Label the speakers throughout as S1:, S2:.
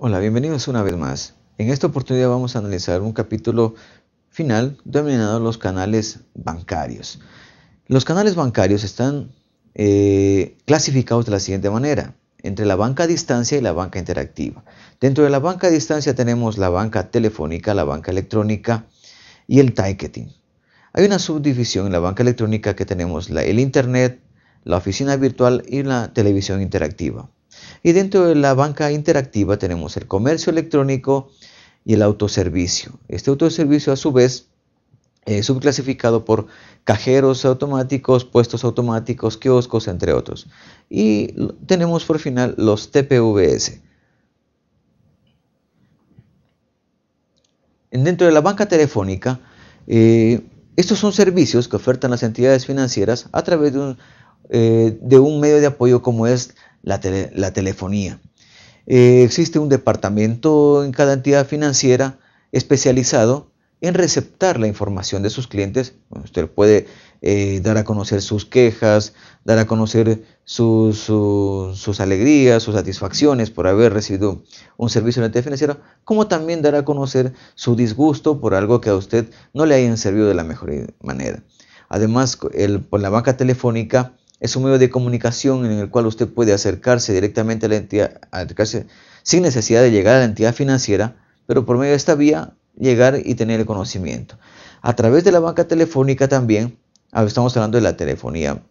S1: Hola, bienvenidos una vez más. En esta oportunidad vamos a analizar un capítulo final denominado los canales bancarios. Los canales bancarios están eh, clasificados de la siguiente manera, entre la banca a distancia y la banca interactiva. Dentro de la banca a distancia tenemos la banca telefónica, la banca electrónica y el ticketing. Hay una subdivisión en la banca electrónica que tenemos la, el Internet, la oficina virtual y la televisión interactiva. Y dentro de la banca interactiva tenemos el comercio electrónico y el autoservicio. Este autoservicio a su vez es subclasificado por cajeros automáticos, puestos automáticos, kioscos, entre otros. Y tenemos por final los TPVS. Dentro de la banca telefónica, eh, estos son servicios que ofertan las entidades financieras a través de un eh, de un medio de apoyo como es la, telefonía. Eh, existe un departamento en cada entidad financiera especializado en receptar la información de sus clientes. usted puede eh, dar a conocer sus quejas, dar a conocer sus alegrías, sus satisfacciones por haber recibido un servicio en la entidad financiera, como también dar a conocer su disgusto por algo que a usted no le hayan servido de la mejor manera. Además, por la banca telefónica es un medio de comunicación en el cual usted puede acercarse directamente a la entidad, sin necesidad de llegar a la entidad financiera, pero por medio de esta vía llegar y tener el conocimiento. A través de la banca telefónica también, ah, estamos hablando de la telefonía,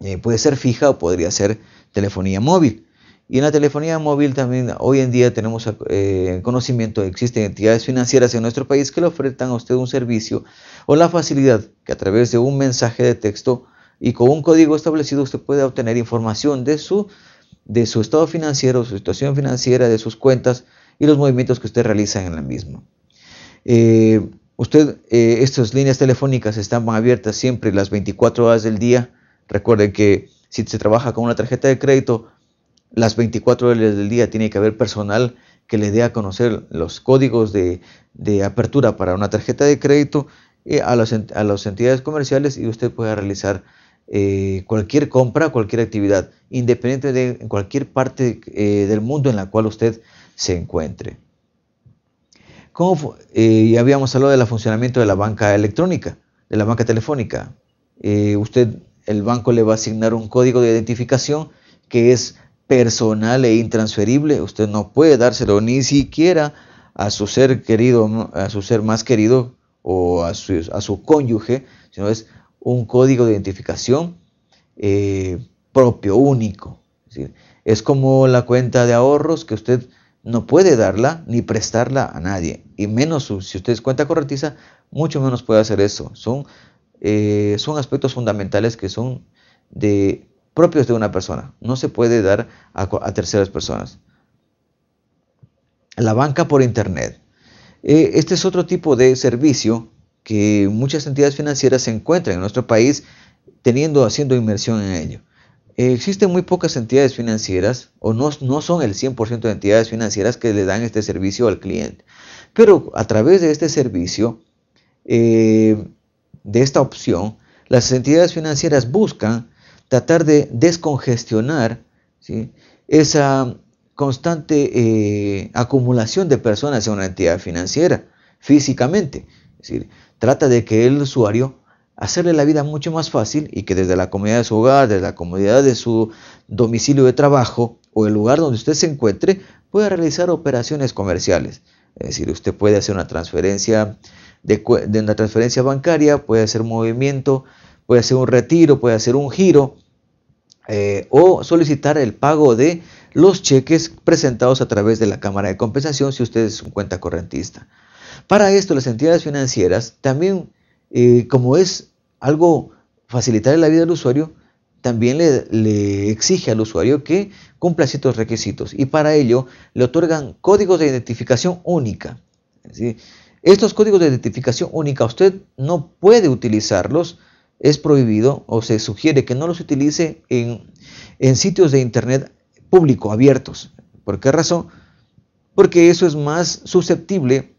S1: eh, puede ser fija o podría ser telefonía móvil. Y en la telefonía móvil también hoy en día tenemos eh, conocimiento, existen entidades financieras en nuestro país que le ofrecen a usted un servicio o la facilidad que a través de un mensaje de texto y con un código establecido usted puede obtener información de su, de su estado financiero, su situación financiera, de sus cuentas y los movimientos que usted realiza en la misma. Eh, usted, eh, estas líneas telefónicas están abiertas siempre las 24 horas del día. Recuerden que si se trabaja con una tarjeta de crédito, las 24 horas del día tiene que haber personal que le dé a conocer los códigos de, apertura para una tarjeta de crédito eh, a las, a las entidades comerciales y usted pueda realizar eh, cualquier compra, cualquier actividad, independiente de cualquier parte eh, del mundo en la cual usted se encuentre. Eh, ya habíamos hablado del funcionamiento de la banca electrónica, de la banca telefónica. usted, el banco le va a asignar un código de identificación que es personal e intransferible. Usted no puede dárselo ni siquiera a su ser querido, a su ser más querido o a su, a su cónyuge, sino es un código de identificación eh, propio, único. Es, como la cuenta de ahorros que usted no puede darla ni prestarla a nadie. Y menos si usted es cuenta correntiza, mucho menos puede hacer eso. Son, eh, son aspectos fundamentales que son de, propios de una persona. No se puede dar a, terceras personas. La banca por Internet. Eh, este es otro tipo de servicio que muchas entidades financieras se encuentran en nuestro país teniendo, haciendo inmersión en ello. existen muy pocas entidades financieras, o no, no son el 100% de entidades financieras que le dan este servicio al cliente. Pero a través de este servicio, eh, de esta opción, las entidades financieras buscan tratar de descongestionar esa constante eh, acumulación de personas en una entidad financiera físicamente. Es decir, trata de que el usuario hacerle la vida mucho más fácil y que desde la comunidad de su hogar, desde la comunidad de su domicilio de trabajo o el lugar donde usted se encuentre, pueda realizar operaciones comerciales. Es decir, usted puede hacer una transferencia de, una transferencia bancaria, puede hacer un movimiento, puede hacer un retiro, puede hacer un giro eh, o solicitar el pago de los cheques presentados a través de la Cámara de Compensación si usted es un cuenta correntista. Para esto, las entidades financieras también, eh, como es algo facilitar la vida del usuario, también le, exige al usuario que cumpla ciertos requisitos y para ello le otorgan códigos de identificación única. Estos códigos de identificación única usted no puede utilizarlos, es prohibido o se sugiere que no los utilice en, en sitios de internet público abiertos. ¿Por qué razón? Porque eso es más susceptible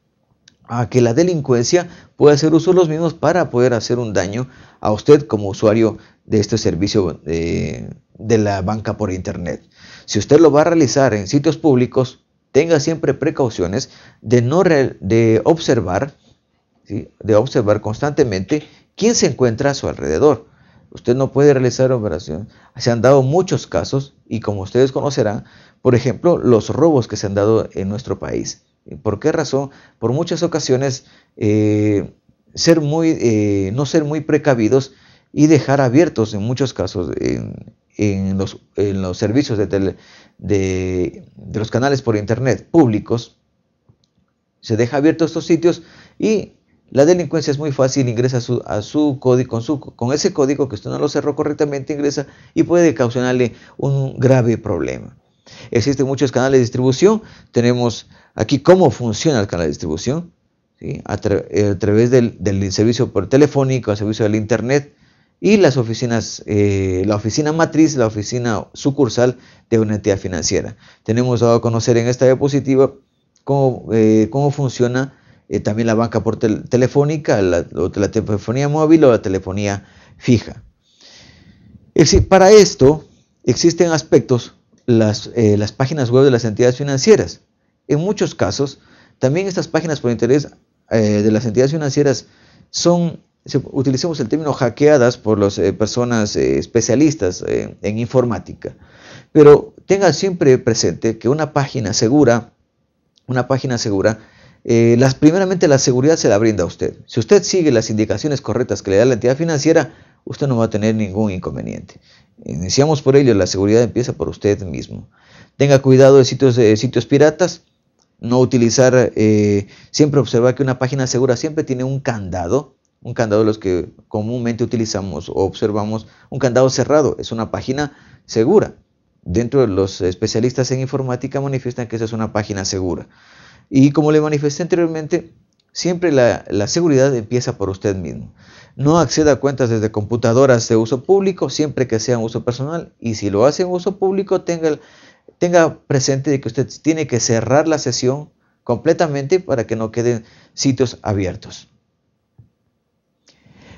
S1: a que la delincuencia pueda hacer uso de los mismos para poder hacer un daño a usted como usuario de este servicio de, la banca por internet. Si usted lo va a realizar en sitios públicos, tenga siempre precauciones de, no de observar, de observar constantemente quién se encuentra a su alrededor. Usted no puede realizar operaciones Se han dado muchos casos y como ustedes conocerán, por ejemplo, los robos que se han dado en nuestro país. ¿Por qué razón? Por muchas ocasiones eh, eh, no ser muy precavidos y dejar abiertos en muchos casos en, los, servicios de, los canales por internet públicos, se deja abiertos estos sitios y la delincuencia es muy fácil, ingresa a su, código, con, con, ese código que usted no lo cerró correctamente, ingresa y puede causarle un grave problema. Existen muchos canales de distribución. Tenemos aquí cómo funciona el canal de distribución. Eh, a, través del, servicio por telefónico, el servicio del Internet y las oficinas, eh, la oficina matriz, la oficina sucursal de una entidad financiera. Tenemos dado a conocer en esta diapositiva cómo, eh, funciona también la banca por telefónica, la, telefonía móvil o la telefonía fija. para esto existen aspectos eh, las, páginas web de las entidades financieras. En muchos casos, también estas páginas por interés eh, de las entidades financieras son, utilicemos el término hackeadas por las eh, personas especialistas en informática. Pero tenga siempre presente que una página segura, una página segura eh, primeramente la seguridad se la brinda a usted. Si usted sigue las indicaciones correctas que le da la entidad financiera, usted no va a tener ningún inconveniente. Iniciamos por ello, la seguridad empieza por usted mismo. Tenga cuidado de sitios, sitios piratas, no utilizar, eh, siempre observar que una página segura siempre tiene un candado, un candado de los que comúnmente utilizamos o observamos, un candado cerrado, es una página segura. Dentro de los especialistas en informática manifiestan que esa es una página segura. Y como le manifesté anteriormente, siempre la, seguridad empieza por usted mismo. No acceda a cuentas desde computadoras de uso público, siempre que sea en uso personal. Y si lo hace en uso público, tenga, tenga presente de que usted tiene que cerrar la sesión completamente para que no queden sitios abiertos.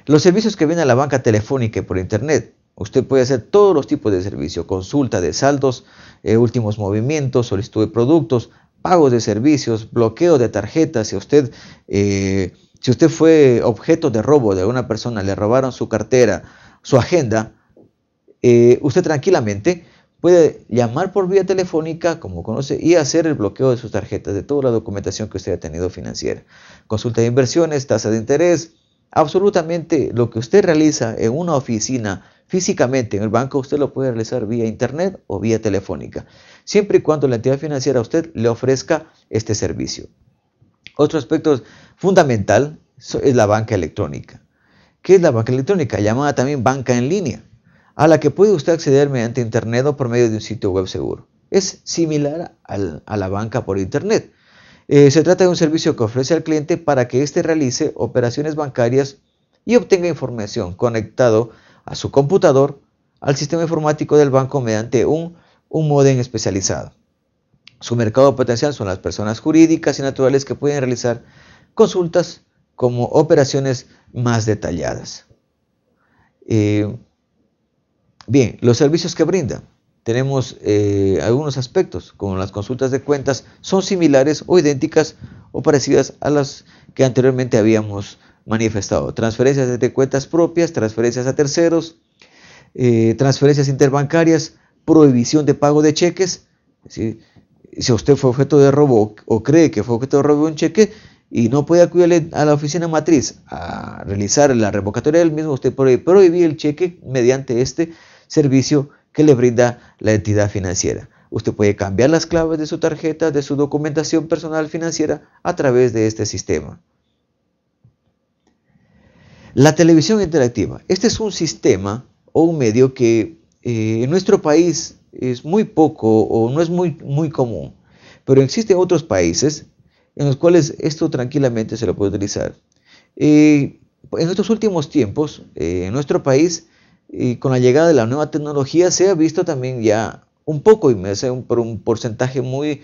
S1: Los servicios que viene a la banca telefónica y por internet. Usted puede hacer todos los tipos de servicio, consulta de saldos, eh, últimos movimientos, solicitud de productos, pagos de servicios, bloqueo de tarjetas, si usted, eh, si usted fue objeto de robo de alguna persona, le robaron su cartera, su agenda, eh, usted tranquilamente puede llamar por vía telefónica, como conoce, y hacer el bloqueo de sus tarjetas, de toda la documentación que usted ha tenido financiera. Consulta de inversiones, tasa de interés, Absolutamente lo que usted realiza en una oficina físicamente en el banco, usted lo puede realizar vía internet o vía telefónica, siempre y cuando la entidad financiera a usted le ofrezca este servicio. Otro aspecto fundamental es la banca electrónica. que es la banca electrónica? Llamada también banca en línea, a la que puede usted acceder mediante internet o por medio de un sitio web seguro. Es similar a la banca por internet eh, se trata de un servicio que ofrece al cliente para que éste realice operaciones bancarias y obtenga información conectado a su computador, al sistema informático del banco mediante un, un modem especializado. Su mercado potencial son las personas jurídicas y naturales que pueden realizar consultas como operaciones más detalladas. Eh, bien, los servicios que brinda tenemos eh, algunos aspectos, como las consultas de cuentas, son similares o idénticas o parecidas a las que anteriormente habíamos manifestado. Transferencias de cuentas propias, transferencias a terceros, eh, transferencias interbancarias, prohibición de pago de cheques. Si usted fue objeto de robo o cree que fue objeto de robo de un cheque y no puede acudir a la oficina matriz a realizar la revocatoria del mismo, usted puede prohibir el cheque mediante este servicio que le brinda la entidad financiera. Usted puede cambiar las claves de su tarjeta, de su documentación personal financiera a través de este sistema. La televisión interactiva. Este es un sistema o un medio que eh, en nuestro país es muy poco o no es muy, muy común, pero existen otros países en los cuales esto tranquilamente se lo puede utilizar. Eh, en estos últimos tiempos, eh, en nuestro país, y con la llegada de la nueva tecnología se ha visto también ya un poco, y me hace un, por un porcentaje muy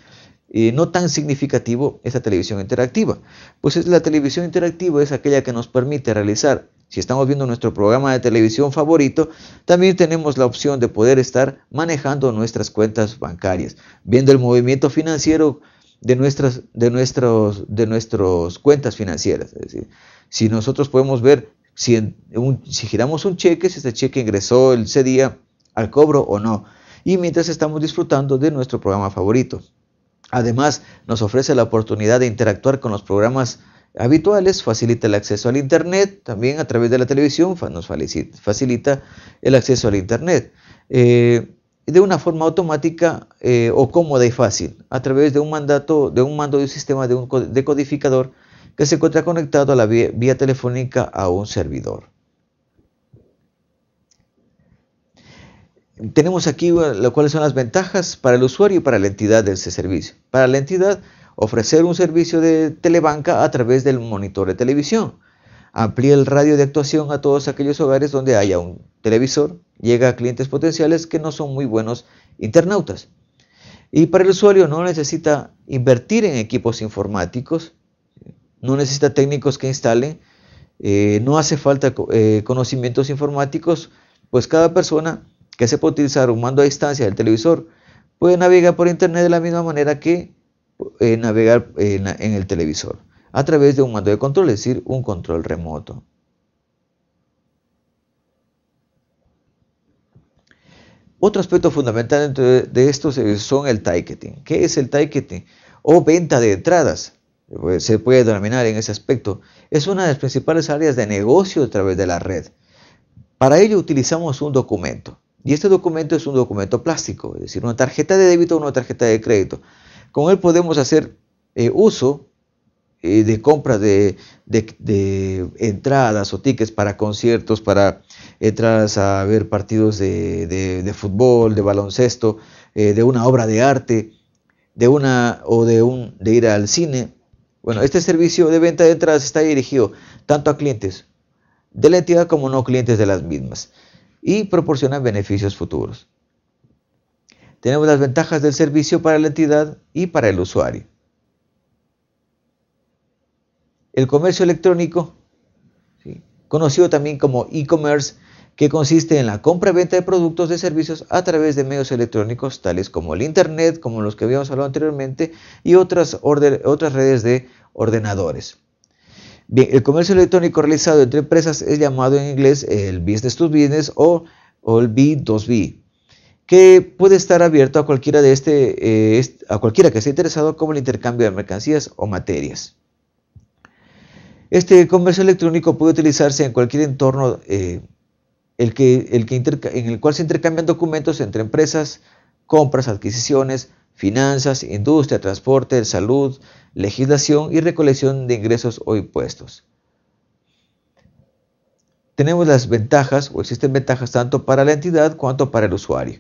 S1: eh, no tan significativo, esta televisión interactiva. Pues la televisión interactiva es aquella que nos permite realizar, si estamos viendo nuestro programa de televisión favorito, también tenemos la opción de poder estar manejando nuestras cuentas bancarias, viendo el movimiento financiero de nuestras de nuestros de nuestras cuentas financieras es decir si nosotros podemos ver si, giramos un cheque, si este cheque ingresó ese día al cobro o no. Y mientras estamos disfrutando de nuestro programa favorito. Además, nos ofrece la oportunidad de interactuar con los programas habituales, facilita el acceso al Internet, también a través de la televisión nos facilita el acceso al Internet. Eh, de una forma automática eh, o cómoda y fácil, a través de un mandato, de un mando de un sistema de un decodificador que se encuentra conectado a la vía, telefónica a un servidor. tenemos aquí eh, lo, cuáles son las ventajas para el usuario y para la entidad de ese servicio. Para la entidad, ofrecer un servicio de telebanca a través del monitor de televisión. Amplía el radio de actuación a todos aquellos hogares donde haya un televisor. Llega a clientes potenciales que no son muy buenos internautas. Y para el usuario no necesita invertir en equipos informáticos no necesita técnicos que instalen, eh, no hace falta eh, conocimientos informáticos, pues cada persona que sepa utilizar un mando a distancia del televisor puede navegar por internet de la misma manera que eh, navegar en, el televisor, a través de un mando de control, es decir, un control remoto. Otro aspecto fundamental de estos son el ticketing. ¿Qué es el ticketing? O venta de entradas. Pues, se puede denominar en ese aspecto, es una de las principales áreas de negocio a través de la red. Para ello utilizamos un documento. Y este documento es un documento plástico, es decir, una tarjeta de débito o una tarjeta de crédito. Con él podemos hacer eh, uso eh, de compras de, entradas o tickets para conciertos, para entradas a ver partidos de, fútbol, de baloncesto, eh, de una obra de arte, de una o de un de ir al cine, bueno, este servicio de venta de entradas está dirigido tanto a clientes de la entidad como no clientes de las mismas y proporciona beneficios futuros. Tenemos las ventajas del servicio para la entidad y para el usuario. El comercio electrónico, conocido también como e-commerce, que consiste en la compra-venta y de productos de servicios a través de medios electrónicos tales como el Internet, como los que habíamos hablado anteriormente, y otras, otras redes de ordenadores. Bien, el comercio electrónico realizado entre empresas es llamado en inglés el business to business o, el B2B, que puede estar abierto a cualquiera, de este, eh, a cualquiera que esté interesado como el intercambio de mercancías o materias. Este comercio electrónico puede utilizarse en cualquier entorno eh, el que, el que en el cual se intercambian documentos entre empresas, compras, adquisiciones, finanzas, industria, transporte, salud, legislación y recolección de ingresos o impuestos. Tenemos las ventajas o existen ventajas tanto para la entidad cuanto para el usuario.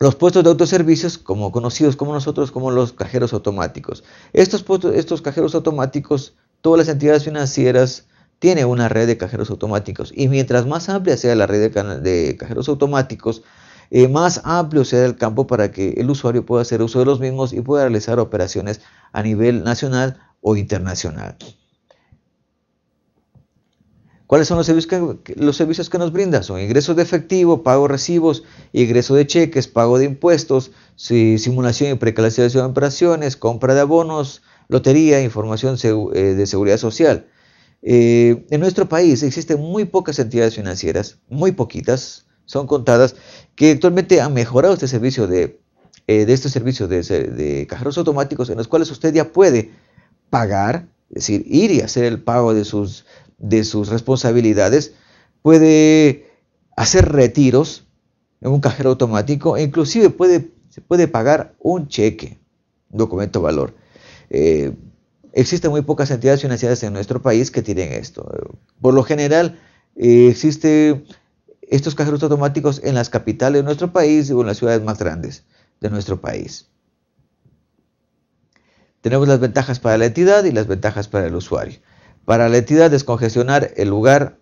S1: Los puestos de autoservicios, como conocidos como nosotros, como los cajeros automáticos. Estos, puestos, estos cajeros automáticos, todas las entidades financieras tienen una red de cajeros automáticos y mientras más amplia sea la red de cajeros automáticos, eh, más amplio sea el campo para que el usuario pueda hacer uso de los mismos y pueda realizar operaciones a nivel nacional o internacional. ¿Cuáles son los servicios, que, los servicios que nos brinda? Son ingresos de efectivo, pago de recibos, ingreso de cheques, pago de impuestos, simulación y preclasificación de operaciones, compra de abonos, lotería, información eh, de seguridad social. Eh, en nuestro país existen muy pocas entidades financieras, muy poquitas, son contadas, que actualmente han mejorado este servicio de, eh, de este de, cajeros automáticos en los cuales usted ya puede pagar, es decir, ir y hacer el pago de sus, de sus responsabilidades, puede hacer retiros en un cajero automático e inclusive puede, se puede pagar un cheque, un documento valor. Eh, existen muy pocas entidades financieras en nuestro país que tienen esto. Por lo general eh, existe estos cajeros automáticos en las capitales de nuestro país y en las ciudades más grandes de nuestro país. Tenemos las ventajas para la entidad y las ventajas para el usuario. Para la entidad, descongestionar el lugar,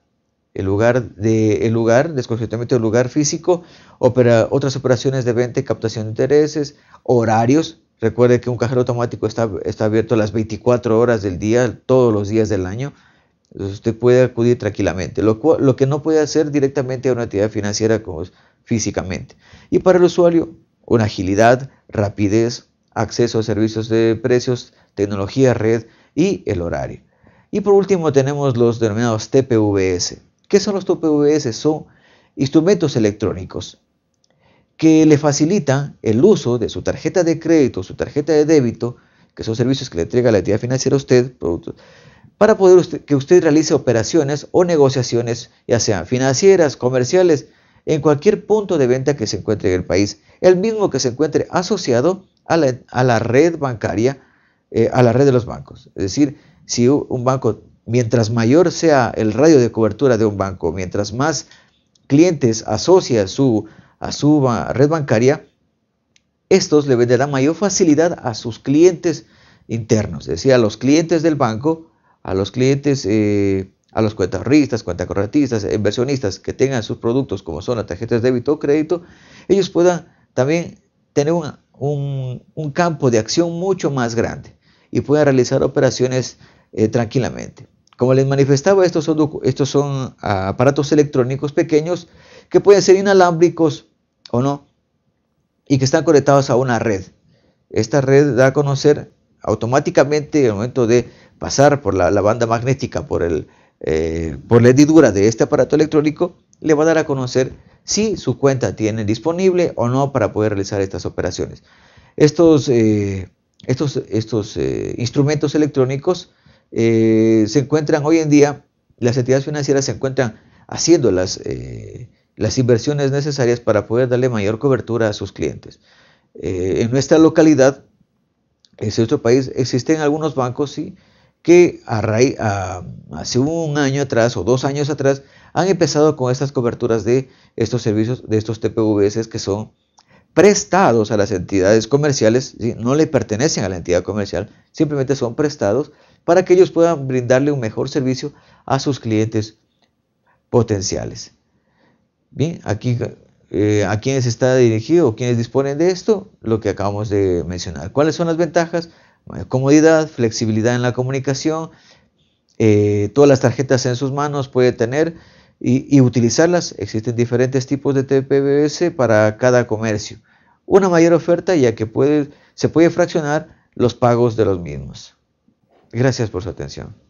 S1: el lugar, de, el lugar descongestionamiento del lugar físico, opera, otras operaciones de venta y captación de intereses, horarios. Recuerde que un cajero automático está, está abierto las 24 horas del día, todos los días del año usted puede acudir tranquilamente, lo, que no puede hacer directamente a una entidad financiera físicamente. Y para el usuario, una agilidad, rapidez, acceso a servicios de precios, tecnología red y el horario. Y por último tenemos los denominados TPVS. ¿Qué son los TPVS? Son instrumentos electrónicos que le facilitan el uso de su tarjeta de crédito, su tarjeta de débito, que son servicios que le entrega la entidad financiera a usted, productos, para poder que usted realice operaciones o negociaciones, ya sean financieras, comerciales, en cualquier punto de venta que se encuentre en el país, el mismo que se encuentre asociado a la, red bancaria, eh, a la red de los bancos. Es decir, si un banco, mientras mayor sea el radio de cobertura de un banco, mientras más clientes asocia su, a su red bancaria, estos le venderán mayor facilidad a sus clientes internos, es decir, a los clientes del banco a los clientes, eh, a los cuentahorristas, cuentacorretistas, inversionistas que tengan sus productos como son las tarjetas de débito o crédito, ellos puedan también tener un, un, campo de acción mucho más grande y puedan realizar operaciones eh, tranquilamente. Como les manifestaba, estos son, estos son ah, aparatos electrónicos pequeños que pueden ser inalámbricos o no y que están conectados a una red. Esta red da a conocer automáticamente en el momento de pasar por la, banda magnética, por, el, eh, por la hendidura de este aparato electrónico, le va a dar a conocer si su cuenta tiene disponible o no para poder realizar estas operaciones. Estos, eh, estos, estos eh, instrumentos electrónicos se encuentran hoy en día, las entidades financieras se encuentran haciendo las, las inversiones necesarias para poder darle mayor cobertura a sus clientes. en nuestra localidad, en nuestro país, existen algunos bancos, sí, que hace un año atrás o dos años atrás han empezado con estas coberturas de estos servicios, de estos TPVs que son prestados a las entidades comerciales, no le pertenecen a la entidad comercial, simplemente son prestados para que ellos puedan brindarle un mejor servicio a sus clientes potenciales. Bien, aquí eh, a quienes está dirigido, quienes disponen de esto, lo que acabamos de mencionar. ¿Cuáles son las ventajas? Eh, comodidad, flexibilidad en la comunicación, eh, todas las tarjetas en sus manos puede tener y, utilizarlas. Existen diferentes tipos de TPBS para cada comercio. Una mayor oferta ya que puede, se puede fraccionar los pagos de los mismos. Gracias por su atención.